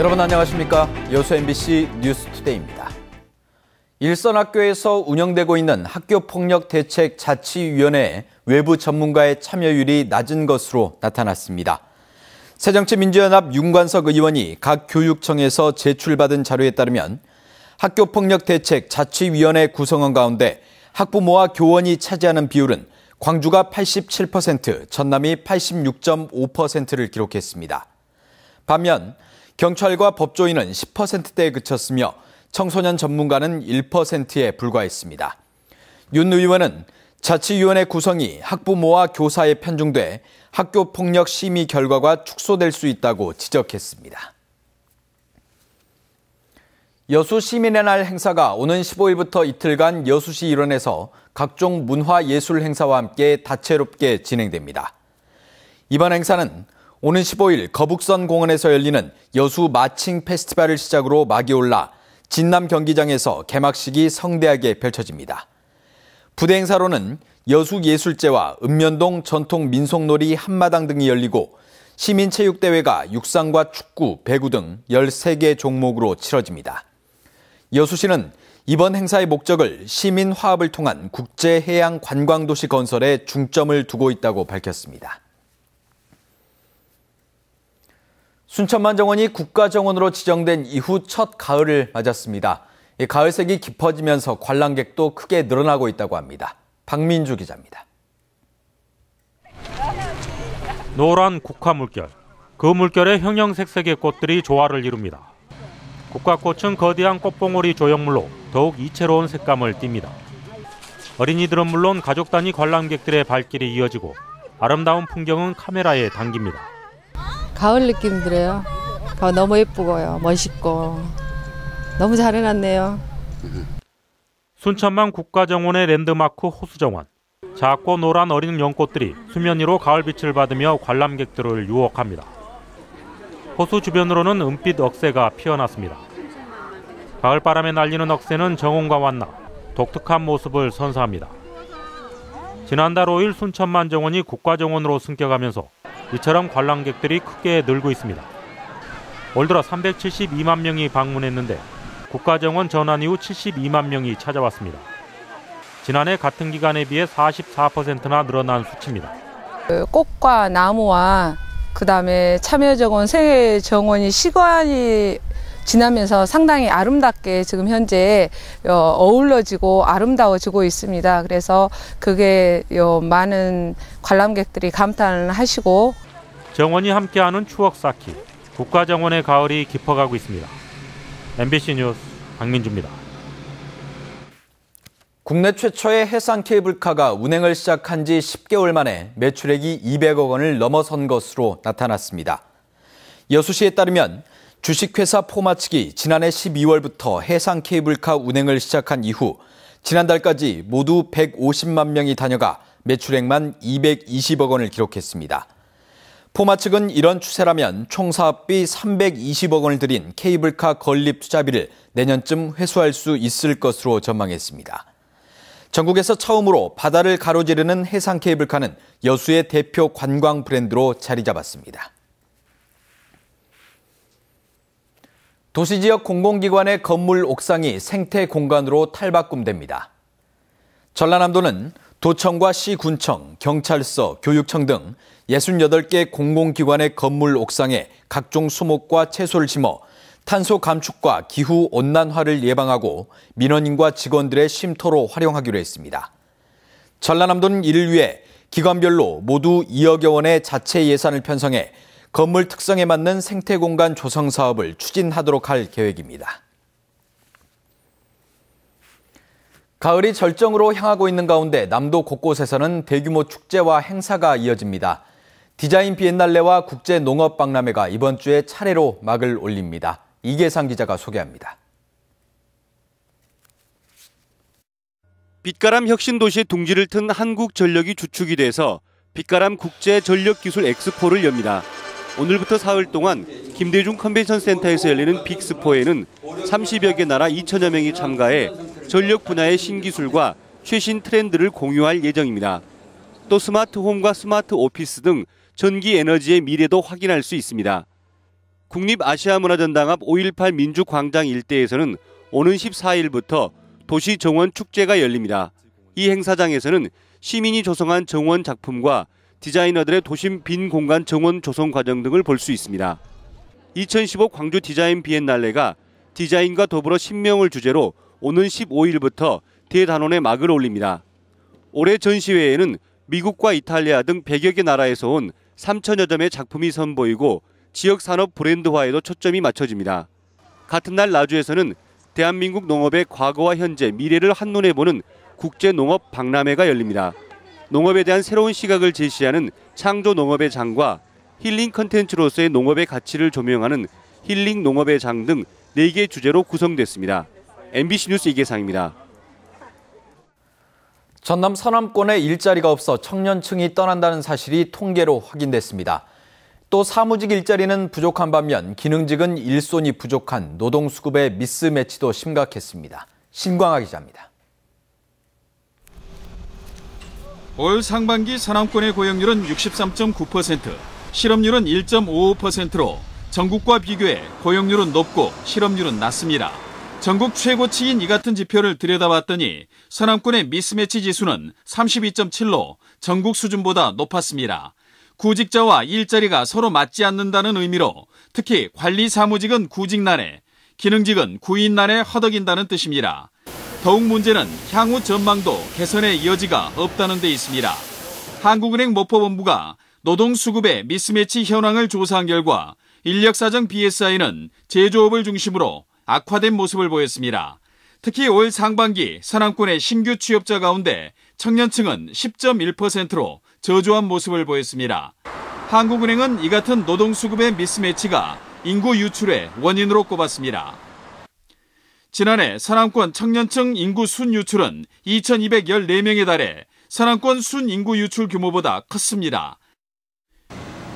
여러분 안녕하십니까? 여수 MBC 뉴스투데이입니다. 일선학교에서 운영되고 있는 학교폭력대책자치위원회 외부 전문가의 참여율이 낮은 것으로 나타났습니다. 새정치민주연합 윤관석 의원이 각 교육청에서 제출받은 자료에 따르면 학교폭력대책자치위원회 구성원 가운데 학부모와 교원이 차지하는 비율은 광주가 87%, 전남이 86.5%를 기록했습니다. 반면 경찰과 법조인은 10%대에 그쳤으며 청소년 전문가는 1%에 불과했습니다. 윤 의원은 자치위원회 구성이 학부모와 교사에 편중돼 학교 폭력 심의 결과가 축소될 수 있다고 지적했습니다. 여수 시민의 날 행사가 오는 15일부터 이틀간 여수시 일원에서 각종 문화예술 행사와 함께 다채롭게 진행됩니다. 이번 행사는 오는 15일 거북선 공원에서 열리는 여수 마칭 페스티벌을 시작으로 막이 올라 진남 경기장에서 개막식이 성대하게 펼쳐집니다. 부대 행사로는 여수예술제와 읍면동 전통 민속놀이 한마당 등이 열리고 시민체육대회가 육상과 축구, 배구 등 13개 종목으로 치러집니다. 여수시는 이번 행사의 목적을 시민 화합을 통한 국제해양 관광도시 건설에 중점을 두고 있다고 밝혔습니다. 순천만 정원이 국가정원으로 지정된 이후 첫 가을을 맞았습니다. 가을색이 깊어지면서 관람객도 크게 늘어나고 있다고 합니다. 박민주 기자입니다. 노란 국화 물결. 그 물결에 형형색색의 꽃들이 조화를 이룹니다. 국화꽃은 거대한 꽃봉오리 조형물로 더욱 이채로운 색감을 띱니다. 어린이들은 물론 가족 단위 관람객들의 발길이 이어지고 아름다운 풍경은 카메라에 담깁니다. 가을 느낌 들어요. 너무 예쁘고요. 멋있고. 너무 잘 해놨네요. 순천만 국가정원의 랜드마크 호수정원. 작고 노란 어린 연꽃들이 수면 위로 가을빛을 받으며 관람객들을 유혹합니다. 호수 주변으로는 은빛 억새가 피어났습니다. 가을바람에 날리는 억새는 정원과 만나 독특한 모습을 선사합니다. 지난달 5일 순천만 정원이 국가정원으로 승격하면서 이처럼 관람객들이 크게 늘고 있습니다. 올 들어 372만 명이 방문했는데 국가정원 전환 이후 72만 명이 찾아왔습니다. 지난해 같은 기간에 비해 44%나 늘어난 수치입니다. 그 꽃과 나무와 그다음에 참여정원, 생애정원이 시간이 지나면서 상당히 아름답게 지금 현재 어울러지고 아름다워지고 있습니다. 그래서 그게 많은 관람객들이 감탄을 하시고 정원이 함께하는 추억 쌓기 국가정원의 가을이 깊어가고 있습니다. MBC 뉴스 박민주입니다. 국내 최초의 해상 케이블카가 운행을 시작한 지 10개월 만에 매출액이 200억 원을 넘어선 것으로 나타났습니다. 여수시에 따르면 주식회사 포마 측이 지난해 12월부터 해상 케이블카 운행을 시작한 이후 지난달까지 모두 150만 명이 다녀가 매출액만 220억 원을 기록했습니다. 포마 측은 이런 추세라면 총 사업비 320억 원을 들인 케이블카 건립 투자비를 내년쯤 회수할 수 있을 것으로 전망했습니다. 전국에서 처음으로 바다를 가로지르는 해상 케이블카는 여수의 대표 관광 브랜드로 자리 잡았습니다. 도시지역 공공기관의 건물 옥상이 생태 공간으로 탈바꿈됩니다. 전라남도는 도청과 시군청, 경찰서, 교육청 등 68개 공공기관의 건물 옥상에 각종 수목과 채소를 심어 탄소 감축과 기후 온난화를 예방하고 민원인과 직원들의 쉼터로 활용하기로 했습니다. 전라남도는 이를 위해 기관별로 모두 2억여 원의 자체 예산을 편성해 건물 특성에 맞는 생태 공간 조성 사업을 추진하도록 할 계획입니다. 가을이 절정으로 향하고 있는 가운데 남도 곳곳에서는 대규모 축제와 행사가 이어집니다. 디자인 비엔날레와 국제 농업 박람회가 이번 주에 차례로 막을 올립니다. 이계상 기자가 소개합니다. 빛가람 혁신도시의 둥지를 튼 한국전력이 주축이 돼서 빛가람 국제전력기술 엑스포를 엽니다. 오늘부터 사흘 동안 김대중 컨벤션 센터에서 열리는 빅스포에는 30여 개 나라 2천여 명이 참가해 전력 분야의 신기술과 최신 트렌드를 공유할 예정입니다. 또 스마트 홈과 스마트 오피스 등 전기 에너지의 미래도 확인할 수 있습니다. 국립아시아문화전당 앞 5.18 민주광장 일대에서는 오는 14일부터 도시정원 축제가 열립니다. 이 행사장에서는 시민이 조성한 정원 작품과 디자이너들의 도심 빈 공간 정원 조성 과정 등을 볼 수 있습니다. 2015 광주 디자인 비엔날레가 디자인과 더불어 신명을 주제로 오는 15일부터 대단원에 막을 올립니다. 올해 전시회에는 미국과 이탈리아 등 100여 개 나라에서 온 3천여 점의 작품이 선보이고 지역 산업 브랜드화에도 초점이 맞춰집니다. 같은 날 라주에서는 대한민국 농업의 과거와 현재, 미래를 한눈에 보는 국제 농업 박람회가 열립니다. 농업에 대한 새로운 시각을 제시하는 창조 농업의 장과 힐링 컨텐츠로서의 농업의 가치를 조명하는 힐링 농업의 장 등 4개 주제로 구성됐습니다. MBC 뉴스 이계상입니다. 전남 서남권에 일자리가 없어 청년층이 떠난다는 사실이 통계로 확인됐습니다. 또 사무직 일자리는 부족한 반면 기능직은 일손이 부족한 노동수급의 미스매치도 심각했습니다. 신광아 기자입니다. 올 상반기 산남권의 고용률은 63.9%, 실업률은 1.55%로 전국과 비교해 고용률은 높고 실업률은 낮습니다. 전국 최고치인 이 같은 지표를 들여다봤더니 서남권의 미스매치 지수는 32.7로 전국 수준보다 높았습니다. 구직자와 일자리가 서로 맞지 않는다는 의미로 특히 관리 사무직은 구직난에, 기능직은 구인난에 허덕인다는 뜻입니다. 더욱 문제는 향후 전망도 개선의 여지가 없다는 데 있습니다. 한국은행 목포본부가 노동 수급의 미스매치 현황을 조사한 결과 인력사정 BSI는 제조업을 중심으로 악화된 모습을 보였습니다. 특히 올 상반기 서남권의 신규 취업자 가운데 청년층은 10.1%로 저조한 모습을 보였습니다. 한국은행은 이 같은 노동 수급의 미스매치가 인구 유출의 원인으로 꼽았습니다. 지난해 사남권 청년층 인구 순유출은 2,214명에 달해 사남권 순인구 유출 규모보다 컸습니다.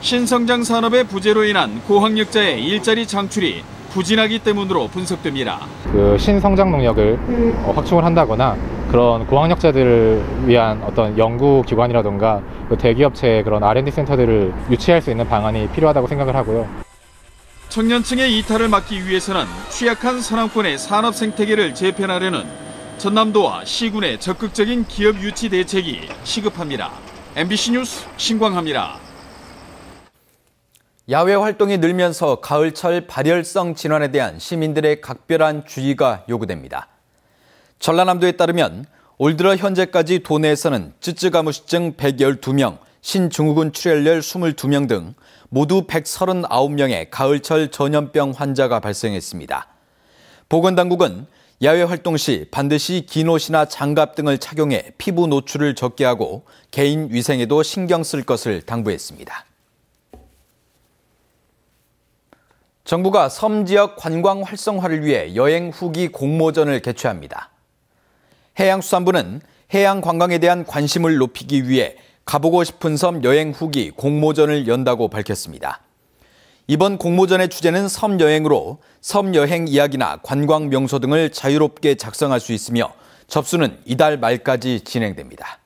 신성장 산업의 부재로 인한 고학력자의 일자리 창출이 부진하기 때문으로 분석됩니다. 그 신성장 능력을 어, 확충을 한다거나 그런 고학력자들을 위한 어떤 연구기관이라든가 그 대기업체의 그런 R&D 센터들을 유치할 수 있는 방안이 필요하다고 생각을 하고요. 청년층의 이탈을 막기 위해서는 취약한 서남권의 산업 생태계를 재편하려는 전남도와 시군의 적극적인 기업 유치 대책이 시급합니다. MBC 뉴스 신광합니다. 야외 활동이 늘면서 가을철 발열성 진환에 대한 시민들의 각별한 주의가 요구됩니다. 전라남도에 따르면 올 들어 현재까지 도내에서는 쯔쯔가무시증 112명, 신중후군 출혈열 22명 등 모두 139명의 가을철 전염병 환자가 발생했습니다. 보건당국은 야외 활동 시 반드시 긴 옷이나 장갑 등을 착용해 피부 노출을 적게 하고 개인 위생에도 신경 쓸 것을 당부했습니다. 정부가 섬 지역 관광 활성화를 위해 여행 후기 공모전을 개최합니다. 해양수산부는 해양 관광에 대한 관심을 높이기 위해 가보고 싶은 섬 여행 후기 공모전을 연다고 밝혔습니다. 이번 공모전의 주제는 섬 여행으로 섬 여행 이야기나 관광 명소 등을 자유롭게 작성할 수 있으며 접수는 이달 말까지 진행됩니다.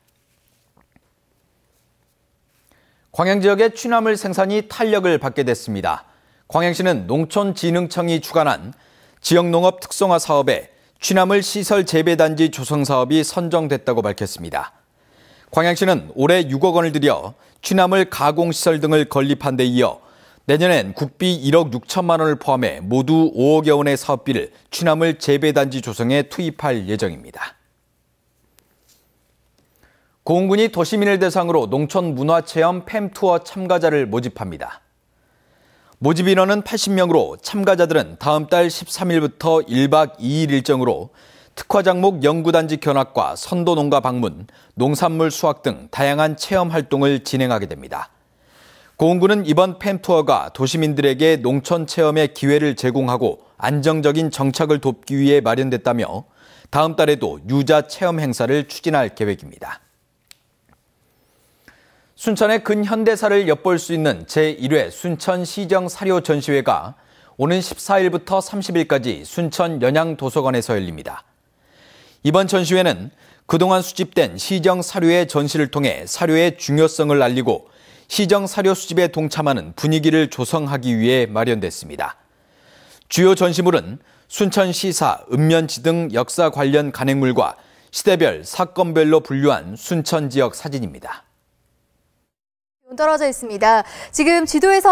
광양 지역의 취나물 생산이 탄력을 받게 됐습니다. 광양시는 농촌진흥청이 주관한 지역농업 특성화 사업에 취나물 시설 재배단지 조성 사업이 선정됐다고 밝혔습니다. 광양시는 올해 6억 원을 들여 취나물 가공시설 등을 건립한 데 이어 내년엔 국비 1억 6천만 원을 포함해 모두 5억여 원의 사업비를 취나물 재배단지 조성에 투입할 예정입니다. 공군이 도시민을 대상으로 농촌 문화체험 팸투어 참가자를 모집합니다. 모집 인원은 80명으로 참가자들은 다음 달 13일부터 1박 2일 일정으로 특화 장목 연구단지 견학과 선도 농가 방문, 농산물 수확 등 다양한 체험 활동을 진행하게 됩니다. 고흥군은 이번 펜투어가 도시민들에게 농촌 체험의 기회를 제공하고 안정적인 정착을 돕기 위해 마련됐다며 다음 달에도 유자 체험 행사를 추진할 계획입니다. 순천의 근현대사를 엿볼 수 있는 제1회 순천 시정 사료 전시회가 오는 14일부터 30일까지 순천 연양도서관에서 열립니다. 이번 전시회는 그동안 수집된 시정 사료의 전시를 통해 사료의 중요성을 알리고 시정 사료 수집에 동참하는 분위기를 조성하기 위해 마련됐습니다. 주요 전시물은 순천시사, 읍면지 등 역사 관련 간행물과 시대별, 사건별로 분류한 순천 지역 사진입니다. 떨어져 있습니다. 지금 지도에서